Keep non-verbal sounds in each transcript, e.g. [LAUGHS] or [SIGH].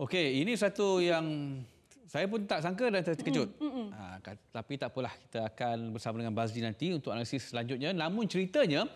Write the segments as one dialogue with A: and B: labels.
A: Okey, ini satu yang saya pun tak sangka dan terkejut. Ha, tapi tak apalah, kita akan bersama dengan Bazli nanti untuk analisis selanjutnya. Namun ceritanya,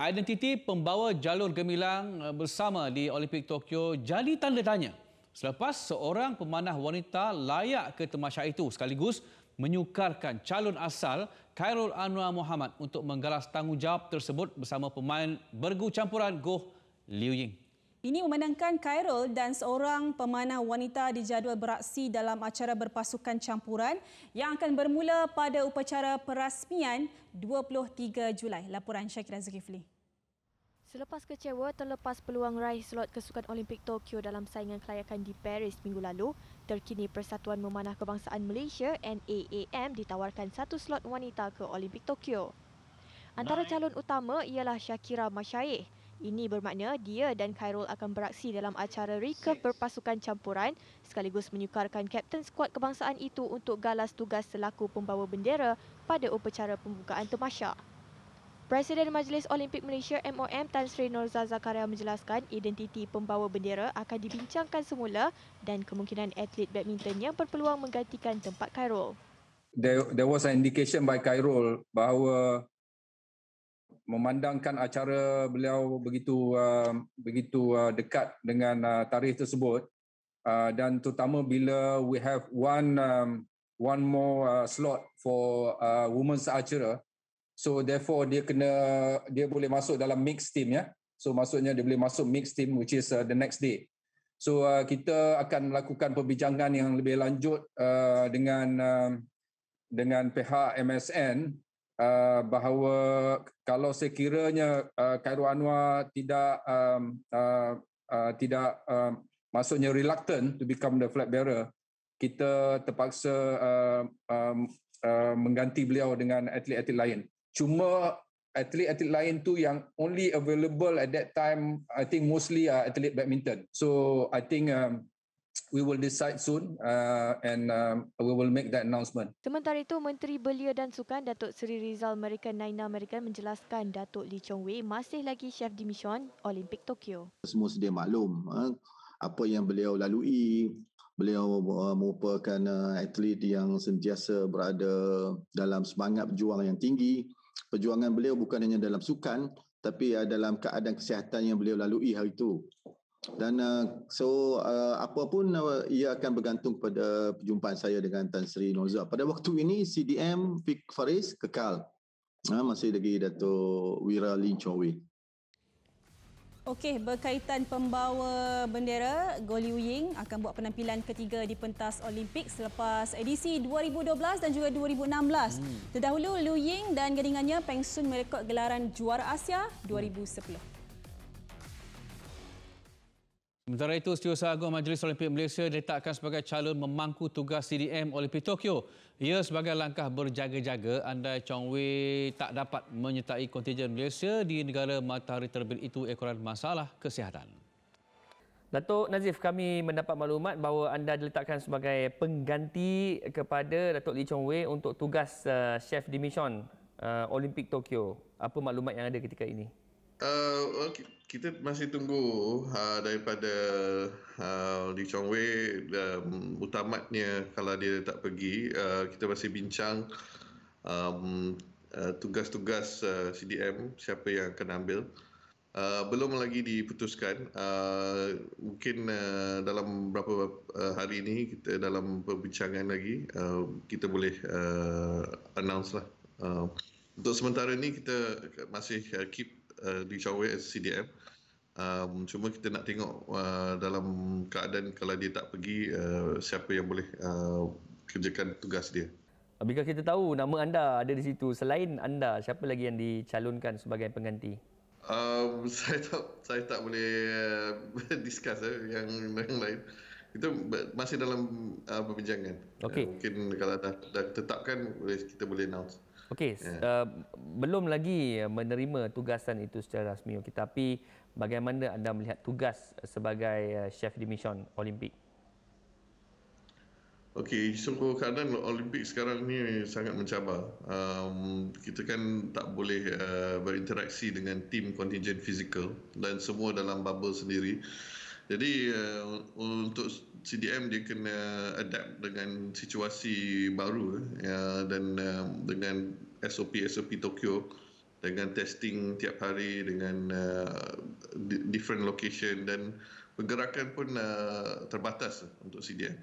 A: identiti pembawa jalur gemilang eh, bersama di Olimpik Tokyo jadi tanda tanya. Selepas seorang pemanah wanita layak ke temasya itu sekaligus menyukarkan calon asal Khairul Anwar Muhammad untuk menggalas tanggungjawab tersebut bersama pemain bergu campuran Goh Liu Ying.
B: Ini memenangkan Khairul dan seorang pemanah wanita dijadual beraksi dalam acara berpasukan campuran yang akan bermula pada upacara perasmian 23 Julai. Laporan Syakira Zulkifli. Selepas kecewa terlepas peluang raih slot kesukan Olimpik Tokyo dalam saingan kelayakan di Paris minggu lalu, terkini Persatuan Memanah Kebangsaan Malaysia NAAM ditawarkan satu slot wanita ke Olimpik Tokyo. Antara calon utama ialah Syakira Masyaih ini bermakna dia dan Khairul akan beraksi dalam acara recap berpasukan campuran sekaligus menyukarkan kapten skuad kebangsaan itu untuk galas tugas selaku pembawa bendera pada upacara pembukaan temasya. Presiden Majlis Olimpik Malaysia MOM Tan Sri Nur Zakaria menjelaskan identiti pembawa bendera akan dibincangkan semula dan kemungkinan atlet badminton yang berpeluang menggantikan tempat Khairul.
C: There, there was an indication by Khairul bahawa memandangkan acara beliau begitu uh, begitu uh, dekat dengan uh, tarikh tersebut uh, dan terutama bila we have one um, one more uh, slot for uh, women's archery so therefore dia kena dia boleh masuk dalam mixed team ya so maksudnya dia boleh masuk mixed team which is uh, the next day so uh, kita akan melakukan perbincangan yang lebih lanjut uh, dengan uh, dengan pihak MSN Uh, bahawa kalau sekiranya uh, Khairul Anwar tidak um, uh, uh, tidak um, maksudnya reluctant to become the flag bearer kita terpaksa uh, um, uh, mengganti beliau dengan atlet-atlet lain cuma atlet-atlet lain tu yang only available at that time i think mostly are atlet badminton so i think um, we will decide soon uh, and um, we will make that announcement.
B: Sementara itu, Menteri Belia dan Sukan Datuk Seri Rizal Amerika Naina Amerika menjelaskan Datuk Lee Chong Wei masih lagi chef de mission Olympic Tokyo.
C: Semua sedia maklum ha, apa yang beliau lalui. Beliau uh, merupakan uh, atlet yang sentiasa berada dalam semangat berjuang yang tinggi. Perjuangan beliau bukan hanya dalam sukan tapi dalam keadaan kesihatan yang beliau lalui hari itu dan uh, so uh, apa pun uh, ia akan bergantung pada perjumpaan saya dengan Tan Sri Noza. Pada waktu ini CDM Fik Faris kekal. Uh, masih lagi Dato Wira Lin Chowi.
B: Okey, berkaitan pembawa bendera, Goh Liu Ying akan buat penampilan ketiga di pentas Olimpik selepas edisi 2012 dan juga 2016. Hmm. Terdahulu, Liu Ying dan gadingannya Peng Sun merekod gelaran juara Asia 2010. Hmm.
A: Sementara itu, Setiausaha Agung Majlis Olimpik Malaysia diletakkan sebagai calon memangku tugas CDM Olimpik Tokyo. Ia sebagai langkah berjaga-jaga andai Chong Wei tak dapat menyertai kontingen Malaysia di negara matahari
D: terbit itu ekoran masalah kesihatan. Datuk Nazif, kami mendapat maklumat bahawa anda diletakkan sebagai pengganti kepada Datuk Lee Chong Wei untuk tugas uh, Chef Dimission uh, Olimpik Tokyo. Apa maklumat yang ada ketika ini?
E: Uh, okay kita masih tunggu uh, daripada uh, Lee Chong Wei um, utamanya kalau dia tak pergi uh, kita masih bincang um, uh, tugas-tugas uh, CDM siapa yang akan ambil Uh, belum lagi diputuskan uh, mungkin uh, dalam beberapa uh, hari ini kita dalam perbincangan lagi uh, kita boleh uh, announce lah uh, untuk sementara ini kita masih uh, keep Eh, di Chowei as CDM. Um, cuma kita nak tengok uh, dalam keadaan kalau dia tak pergi, uh, siapa yang boleh uh, kerjakan tugas dia. Bila kita tahu
D: nama anda ada di situ, selain anda, siapa lagi yang dicalonkan sebagai pengganti?
E: Um, [LAUGHS] saya tak saya tak boleh uh, [LAUGHS] discuss uh, yang yang lain. Itu masih dalam uh, perbincangan. Okay. Uh, ya, mungkin kalau dah, dah tetapkan, kita boleh announce.
D: Okey, yeah. Ya. uh, belum lagi menerima tugasan itu secara rasmi Okey, tapi bagaimana anda melihat tugas sebagai eh, chef de mission Olimpik?
E: Okey, so keadaan Olimpik sekarang ni sangat mencabar. Um, kita kan tak boleh uh, berinteraksi dengan tim kontingen fizikal dan semua dalam bubble sendiri. Jadi uh, untuk CDM dia kena adapt dengan situasi baru eh, ya, dan uh, dengan SOP SOP Tokyo dengan testing tiap hari dengan uh, different location dan pergerakan pun uh, terbatas untuk CDM.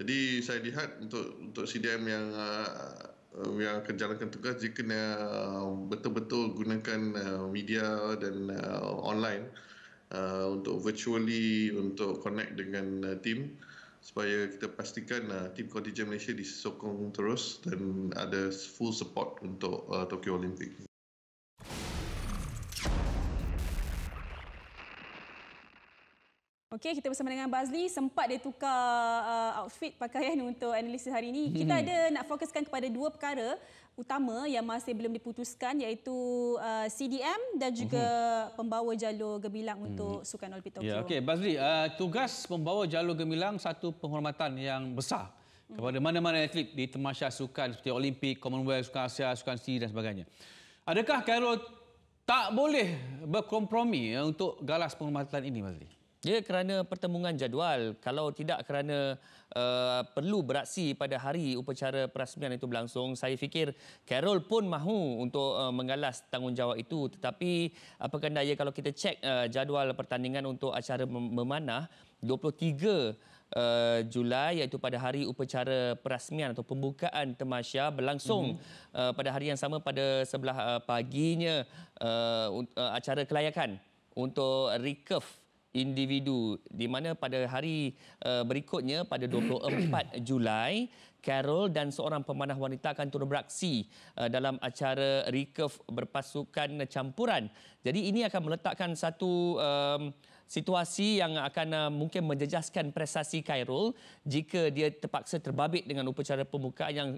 E: Jadi saya lihat untuk untuk CDM yang uh, yang akan jalankan tugas dia kena uh, betul-betul gunakan uh, media dan uh, online Uh, untuk virtually untuk connect dengan uh, team supaya kita pastikan uh, team kontingen Malaysia disokong terus dan ada full support untuk uh, Tokyo Olympic.
B: Okey, kita bersama dengan Bazli. Sempat dia tukar uh, outfit pakaian [LAUGHS] untuk analisis hari ini. Kita hmm. ada nak fokuskan kepada dua perkara utama yang masih belum diputuskan iaitu uh, CDM dan juga hmm. pembawa jalur gemilang hmm. untuk Sukan Olimpik Tokyo. Ya, okey.
A: Bazli, uh, tugas pembawa jalur gemilang satu penghormatan yang besar kepada mana-mana atlet di temasya sukan seperti Olimpik, Commonwealth, Sukan Asia, Sukan C dan sebagainya. Adakah Cairo tak boleh
D: berkompromi uh, untuk galas penghormatan ini, Bazli? Ya kerana pertemuan jadual kalau tidak kerana uh, perlu beraksi pada hari upacara perasmian itu berlangsung saya fikir Carol pun mahu untuk uh, menggalas tanggungjawab itu tetapi apa kendaya kalau kita cek uh, jadual pertandingan untuk acara memanah 23 uh, Julai iaitu pada hari upacara perasmian atau pembukaan temasya berlangsung mm-hmm. uh, pada hari yang sama pada sebelah uh, paginya uh, uh, acara kelayakan untuk recurve individu di mana pada hari uh, berikutnya pada 24 [CLEARS THROAT] Julai Carol dan seorang pemanah wanita akan turut beraksi uh, dalam acara recurve berpasukan campuran. Jadi ini akan meletakkan satu um, situasi yang akan uh, mungkin menjejaskan prestasi Carol jika dia terpaksa terbabit dengan upacara pembukaan yang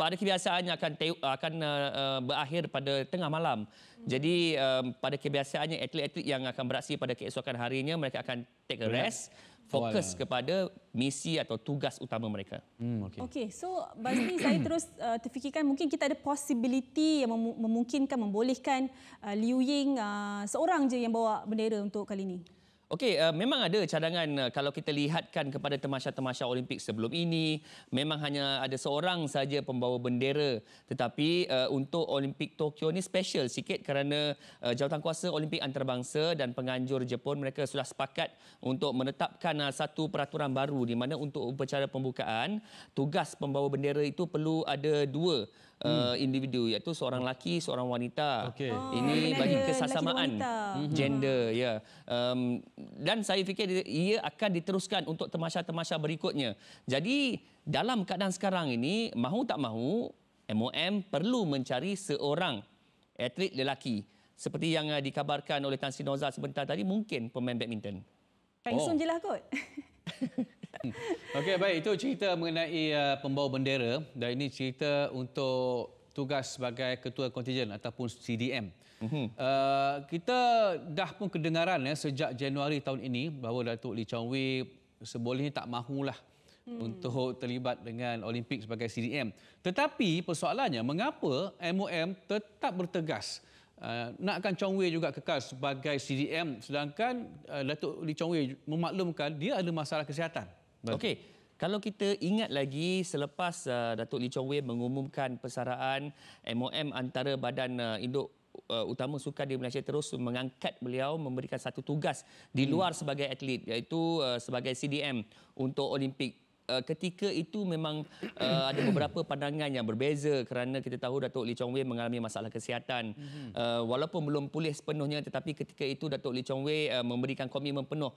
D: pada kebiasaannya akan te- akan uh, berakhir pada tengah malam. Hmm. Jadi um, pada kebiasaannya atlet-atlet yang akan beraksi pada keesokan harinya mereka akan take a rest, fokus kepada misi atau tugas utama mereka. Hmm,
B: okay. okay, so basically saya [CLEARS THROAT] terus uh, terfikirkan mungkin kita ada possibility yang mem- memungkinkan membolehkan uh, Liu Ying uh, seorang je yang bawa bendera untuk kali ini.
D: Okey, uh, memang ada cadangan uh, kalau kita lihatkan kepada temasha-temasha Olimpik sebelum ini, memang hanya ada seorang saja pembawa bendera. Tetapi uh, untuk Olimpik Tokyo ni special sikit kerana uh, jawatankuasa Olimpik antarabangsa dan penganjur Jepun mereka sudah sepakat untuk menetapkan uh, satu peraturan baru di mana untuk upacara pembukaan, tugas pembawa bendera itu perlu ada dua Uh, individu iaitu seorang lelaki seorang wanita. Okay. Oh, Ini bagi kesamaan gender ya. Yeah. Um, dan saya fikir ia akan diteruskan untuk temasha-temasha berikutnya. Jadi dalam keadaan sekarang ini mahu tak mahu MOM perlu mencari seorang atlet lelaki seperti yang uh, dikabarkan oleh Tan Nozal sebentar tadi mungkin pemain badminton.
B: Pengsun oh. jelah kot.
D: [LAUGHS] Okey baik itu cerita mengenai uh, pembawa bendera dan ini cerita
A: untuk tugas sebagai ketua kontijen ataupun CDM. Mhm. Uh, kita dah pun kedengaran ya sejak Januari tahun ini bahawa Datuk Lee Chong Wei sebolehnya tak mahulah hmm. untuk terlibat dengan Olimpik sebagai CDM. Tetapi persoalannya mengapa MOM tetap bertegas uh, nakkan Chong Wei juga kekal sebagai CDM sedangkan uh, Datuk Lee Chong Wei memaklumkan dia ada masalah kesihatan.
D: Okey. Okay. Kalau kita ingat lagi selepas uh, Datuk Lee Chong Wei mengumumkan persaraan MOM antara badan uh, induk uh, utama sukan di Malaysia terus mengangkat beliau memberikan satu tugas di hmm. luar sebagai atlet iaitu uh, sebagai CDM untuk Olimpik uh, ketika itu memang ada beberapa pandangan yang berbeza kerana kita tahu Datuk Lee Chong Wei mengalami masalah kesihatan hmm. walaupun belum pulih sepenuhnya tetapi ketika itu Datuk Lee Chong Wei memberikan komitmen penuh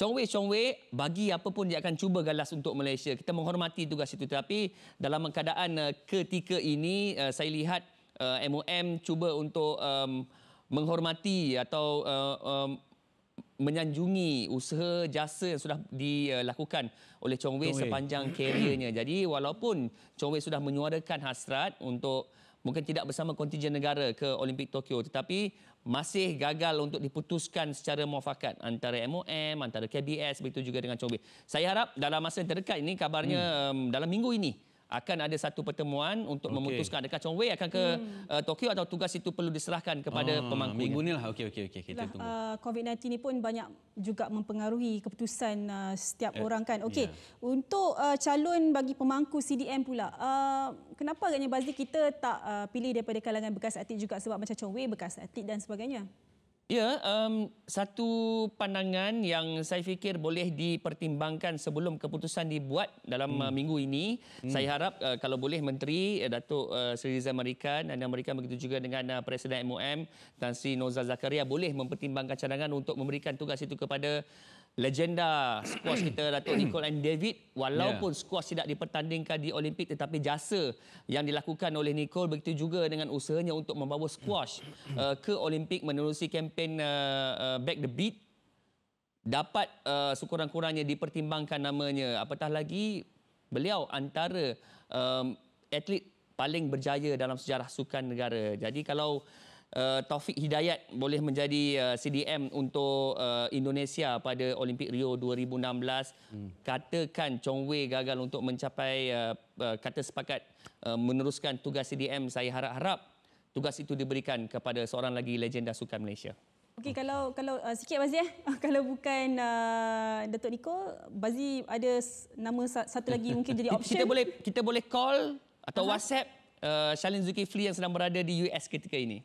D: Chong Wei, Chong Wei, bagi apa pun dia akan cuba galas untuk Malaysia. Kita menghormati tugas itu. Tetapi dalam keadaan eh, ketika ini, eh, saya lihat MOM eh, cuba untuk menghormati atau menyanjungi usaha jasa yang sudah dilakukan oleh Chong Wei sepanjang [CLEARS THROAT] kerjanya. Jadi walaupun Chong Wei sudah menyuarakan hasrat untuk mungkin tidak bersama kontingen negara ke Olimpik Tokyo tetapi masih gagal untuk diputuskan secara muafakat antara MOM, antara KBS begitu juga dengan Chobi. Saya harap dalam masa yang terdekat ini kabarnya hmm. dalam minggu ini akan ada satu pertemuan untuk okay. memutuskan adakah Chong Wei akan ke hmm. uh, Tokyo atau tugas itu perlu diserahkan kepada oh, pemangku. Minggu ni lah. okay, okey, okey. Kita tunggu. Uh,
B: eh, COVID-19 ni pun banyak juga mempengaruhi keputusan uh, setiap uh, orang kan. Okey, yeah. untuk uh, calon bagi pemangku CDM pula, uh, kenapa agaknya Bazli kita tak uh, pilih daripada kalangan bekas atik juga sebab macam Chong Wei bekas atik dan sebagainya?
D: Ya, um, satu pandangan yang saya fikir boleh dipertimbangkan sebelum keputusan dibuat dalam hmm. Eh, minggu ini. Hmm. Saya harap uh, kalau boleh Menteri uh, Datuk uh, Seri Rizal Marikan dan Amerika begitu juga dengan uh, Presiden MOM Tan Sri Noza Zakaria boleh mempertimbangkan cadangan untuk memberikan tugas itu kepada legenda squash kita [CLEARS THROAT] Dato Nicole and David walaupun yeah. squash tidak dipertandingkan di Olimpik tetapi jasa yang dilakukan oleh Nicole begitu juga dengan usahanya untuk membawa squash [CLEARS THROAT] uh, ke Olimpik menerusi kempen uh, uh, Back the Beat dapat uh, sekurang-kurangnya dipertimbangkan namanya apatah lagi beliau antara um, atlet paling berjaya dalam sejarah sukan negara jadi kalau uh, Taufik Hidayat boleh menjadi uh, eh, CDM untuk uh, Indonesia pada Olimpik Rio 2016. Hmm. Katakan Chong Wei gagal untuk mencapai uh, uh, kata sepakat uh, meneruskan tugas CDM. Saya harap-harap tugas itu diberikan kepada seorang lagi legenda sukan Malaysia.
B: Okey kalau kalau uh, sikit Bazi eh [LAUGHS] kalau bukan uh, Datuk Nico Bazi ada nama satu lagi mungkin jadi [LAUGHS] option kita boleh kita boleh call atau uh-huh. WhatsApp
D: uh, Shalin Zulkifli yang sedang berada di US ketika ini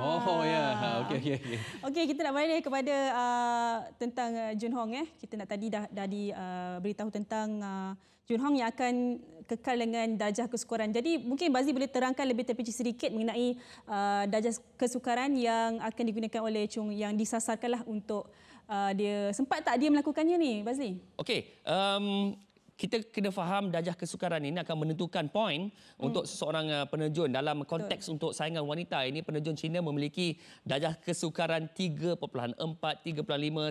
D: Oh, ya. Ha, ah. ya. Okey, okey. Okay.
B: okay, kita nak balik kepada uh, tentang ah, Jun Hong. Eh. Kita nak tadi dah, dah diberitahu ah, uh, tentang uh, Jun Hong yang akan kekal dengan darjah kesukaran. Jadi mungkin Bazi boleh terangkan lebih terpicu sedikit mengenai uh, darjah kesukaran yang akan digunakan oleh Chung yang disasarkanlah untuk uh, dia. Sempat tak dia melakukannya ni, Bazi?
D: Okay. Um, kita kena faham darjah kesukaran ini akan menentukan poin hmm. untuk seseorang uh, penerjun dalam konteks Betul. untuk saingan wanita ini penerjun Cina memiliki darjah kesukaran 3.4 3.5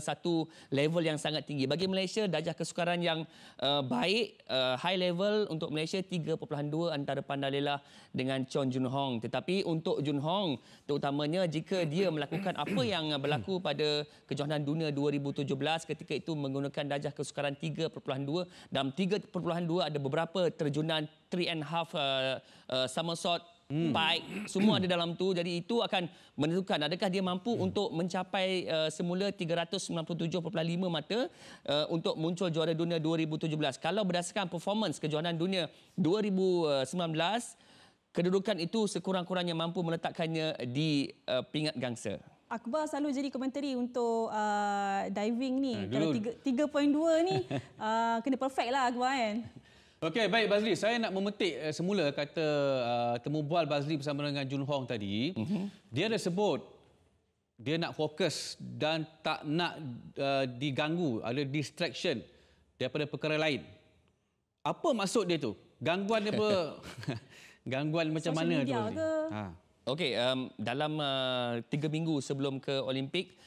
D: satu level yang sangat tinggi bagi Malaysia darjah kesukaran yang uh, baik uh, high level untuk Malaysia 3.2 antara Pandalela dengan Chon Jun Hong tetapi untuk Jun Hong terutamanya jika dia melakukan apa yang berlaku hmm. pada kejohanan dunia 2017 ketika itu menggunakan darjah kesukaran 3.2 dalam 3.2 ada beberapa terjunan 3 and half uh, uh, somersault hmm. bike semua ada dalam tu jadi itu akan menentukan adakah dia mampu hmm. untuk mencapai uh, semula 397.5 mata uh, untuk muncul juara dunia 2017 kalau berdasarkan performance kejohanan dunia 2019 Kedudukan itu sekurang-kurangnya mampu meletakkannya di uh, pingat gangsa.
B: Akbar selalu jadi komentari untuk uh, diving ni. Uh, Kalau 3.2 ni [LAUGHS] uh, kena perfect lah Akbar kan.
A: Okey, baik Bazli. Saya nak memetik uh, semula kata uh, temu bual Bazli bersama dengan Jun Hong tadi. Uh-huh. Dia ada sebut dia nak fokus dan tak nak uh, diganggu, ada distraction daripada perkara
D: lain. Apa maksud dia tu? Gangguan apa? [LAUGHS] [LAUGHS] Gangguan macam Social mana tu? Ha. Okey, um, dalam uh, tiga minggu sebelum ke Olimpik,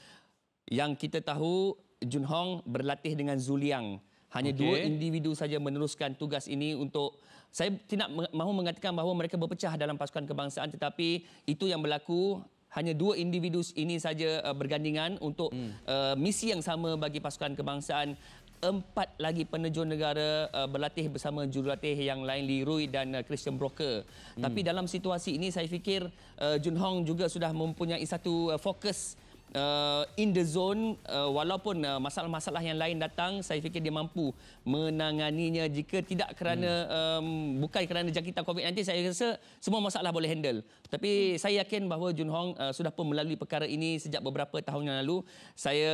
D: yang kita tahu Jun Hong berlatih dengan Zuliang. Hanya okay. dua individu saja meneruskan tugas ini untuk saya tidak mahu mengatakan bahawa mereka berpecah dalam pasukan kebangsaan tetapi itu yang berlaku hanya dua individu ini saja eh, bergandingan untuk hmm. uh, misi yang sama bagi pasukan kebangsaan empat lagi penerjun negara uh, berlatih bersama jurulatih yang lain Leroy dan uh, Christian Broker. Hmm. Tapi dalam situasi ini saya fikir uh, Jun Hong juga sudah mempunyai satu uh, fokus uh, in the zone uh, walaupun uh, masalah-masalah uh, yang lain datang saya fikir dia mampu menanganinya jika tidak kerana hmm. um, bukan kerana jangkitan covid nanti saya rasa semua masalah boleh handle tapi hmm. saya yakin bahawa Jun Hong uh, sudah pun melalui perkara ini sejak beberapa tahun yang lalu saya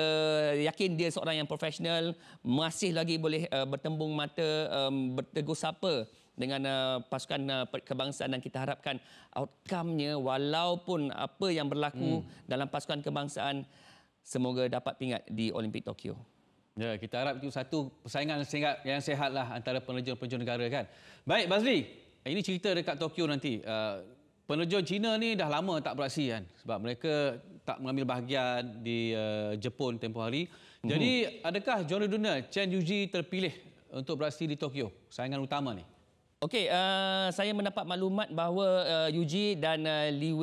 D: yakin dia seorang yang profesional masih lagi boleh uh, bertembung mata um, bertegur sapa dengan uh, pasukan uh, kebangsaan dan kita harapkan outcome-nya walaupun apa yang berlaku hmm. dalam pasukan kebangsaan semoga dapat pingat di Olimpik Tokyo. Ya, kita harap itu satu persaingan sehat
A: yang sehatlah antara penerjun-penerjun negara kan. Baik Basri, ini cerita dekat Tokyo nanti. Uh, penerjun Cina ni dah lama tak beraksi kan sebab mereka tak mengambil bahagian di uh, Jepun tempoh hari. Jadi, uh adakah juara dunia Chen Yuji terpilih
D: untuk beraksi di Tokyo? Persaingan utama ni. Okey, uh, saya mendapat maklumat bahawa uh, Yuji dan uh, Li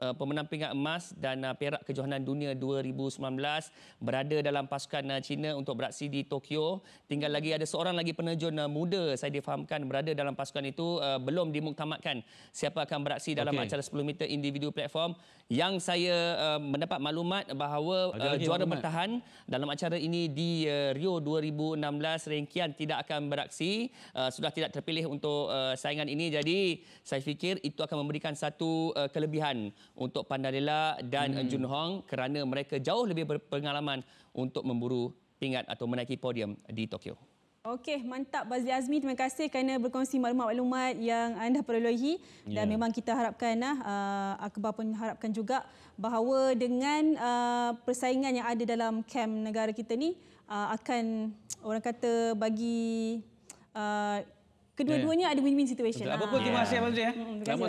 D: uh, eh, pemenang pingat emas dan uh, perak kejohanan dunia 2019 berada dalam pasukan uh, eh, China untuk beraksi di Tokyo. Tinggal lagi ada seorang lagi penerjun uh, muda saya difahamkan berada dalam pasukan itu uh, belum dimuktamadkan siapa akan beraksi dalam okay. acara 10 meter individu platform. Yang saya uh, mendapat maklumat bahawa uh, juara maklumat. bertahan dalam acara ini di uh, Rio 2016 rengkian tidak akan beraksi uh, sudah tidak terpilih untuk uh, saingan ini jadi saya fikir itu akan memberikan satu uh, kelebihan untuk Pandalela dan hmm. Jun Hong kerana mereka jauh lebih berpengalaman untuk memburu pingat atau menaiki podium di Tokyo.
B: Okey, mantap Bazli Azmi. Terima kasih kerana berkongsi maklumat-maklumat yang anda perolehi. Dan ya. memang kita harapkan, uh, Akbar pun harapkan juga bahawa dengan uh, persaingan yang ada dalam kem negara kita ni uh, akan orang kata bagi uh, kedua-duanya yeah. ada win-win situation. Apa pun, terima kasih ya. Bazli. Eh. Hmm, terima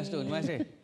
A: kasih Terima [LAUGHS] kasih.